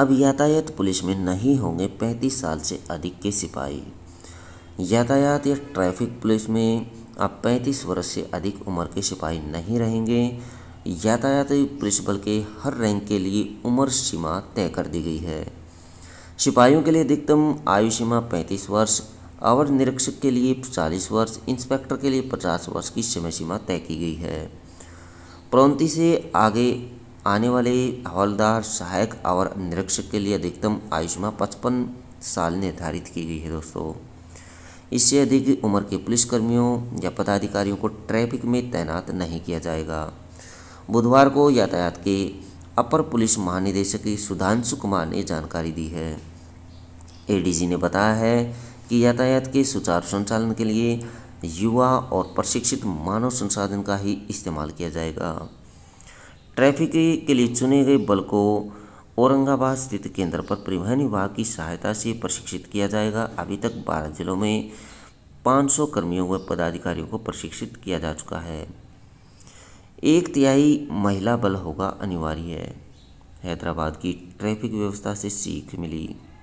अब यातायात पुलिस में नहीं होंगे पैंतीस साल से अधिक के सिपाही यातायात या ट्रैफिक पुलिस में अब पैंतीस वर्ष से अधिक उम्र के सिपाही नहीं रहेंगे यातायात पुलिस बल के हर रैंक के लिए उम्र सीमा तय कर दी गई है सिपाहियों के लिए अधिकतम आयु सीमा पैंतीस वर्ष अवर निरीक्षक के लिए चालीस वर्ष इंस्पेक्टर के लिए पचास वर्ष की समय सीमा तय की गई है प्रौंती से आगे आने वाले हवलदार सहायक और निरीक्षक के लिए अधिकतम आयुष्मा पचपन साल निर्धारित की गई है दोस्तों इससे अधिक उम्र के पुलिसकर्मियों या पदाधिकारियों को ट्रैफिक में तैनात नहीं किया जाएगा बुधवार को यातायात के अपर पुलिस महानिदेशक सुधांशु कुमार ने जानकारी दी है एडीजी ने बताया है कि यातायात के सुचारू संचालन के लिए युवा और प्रशिक्षित मानव संसाधन का ही इस्तेमाल किया जाएगा ट्रैफिक के लिए चुने गए बल को औरंगाबाद स्थित केंद्र पर परिवहन विभाग की सहायता से प्रशिक्षित किया जाएगा अभी तक बारह जिलों में 500 कर्मियों व पदाधिकारियों को प्रशिक्षित किया जा चुका है एक तिहाई महिला बल होगा अनिवार्य है हैदराबाद की ट्रैफिक व्यवस्था से सीख मिली